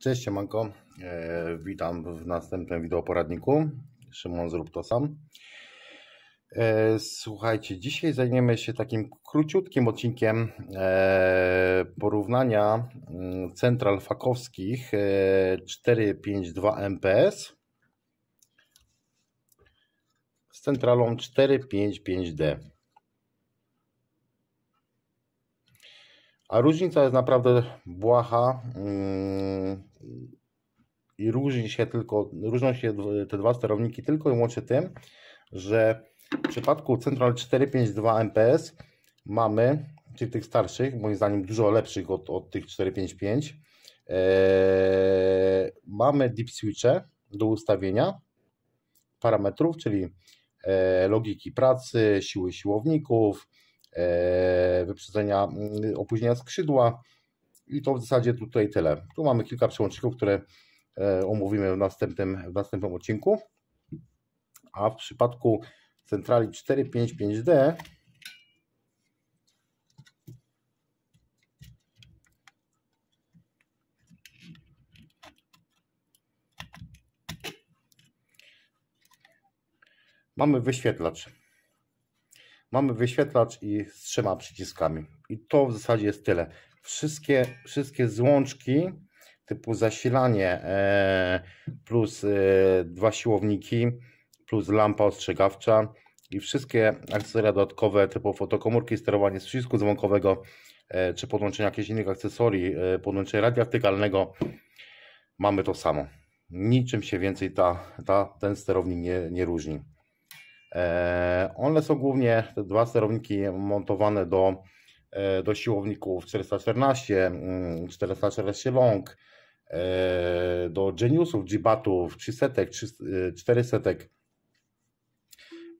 Cześć, Manko. E, witam w następnym wideoporadniku. Szymon, zrób to sam. E, słuchajcie, dzisiaj zajmiemy się takim króciutkim odcinkiem e, porównania mm, central fakowskich 452 e, MPS z centralą 455D. A różnica jest naprawdę błaha. Mm, i różni się tylko, różnią się te dwa sterowniki tylko i wyłącznie tym, że w przypadku Central 452 MPS mamy, czyli tych starszych, moim zdaniem dużo lepszych od, od tych 455, ee, mamy deep switche do ustawienia parametrów, czyli e, logiki pracy, siły siłowników, e, wyprzedzenia, mm, opóźnienia skrzydła i to w zasadzie tutaj tyle. Tu mamy kilka przełączników, które E, omówimy w następnym, w następnym odcinku. A w przypadku centrali 455D mamy wyświetlacz. Mamy wyświetlacz i z trzema przyciskami. I to w zasadzie jest tyle. Wszystkie, wszystkie złączki typu zasilanie e, plus e, dwa siłowniki plus lampa ostrzegawcza i wszystkie akcesoria dodatkowe typu fotokomórki, sterowanie przycisku dzwonkowego e, czy podłączenie jakichś innych akcesorii, podłączenie radia wtykalnego mamy to samo. Niczym się więcej ta, ta, ten sterownik nie, nie różni. One są głównie, te dwa sterowniki montowane do, do siłowników 414, 414 long, do geniusów, gibatów, 300, 400.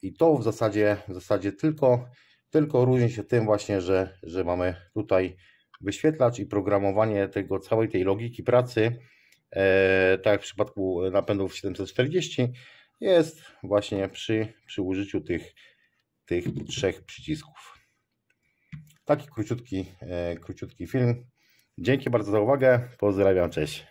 I to w zasadzie, w zasadzie tylko, tylko różni się tym właśnie, że, że mamy tutaj wyświetlacz i programowanie tego całej tej logiki pracy, e, tak jak w przypadku napędów 740, jest właśnie przy, przy użyciu tych, tych trzech przycisków. Taki króciutki, e, króciutki film. Dzięki bardzo za uwagę. Pozdrawiam, cześć.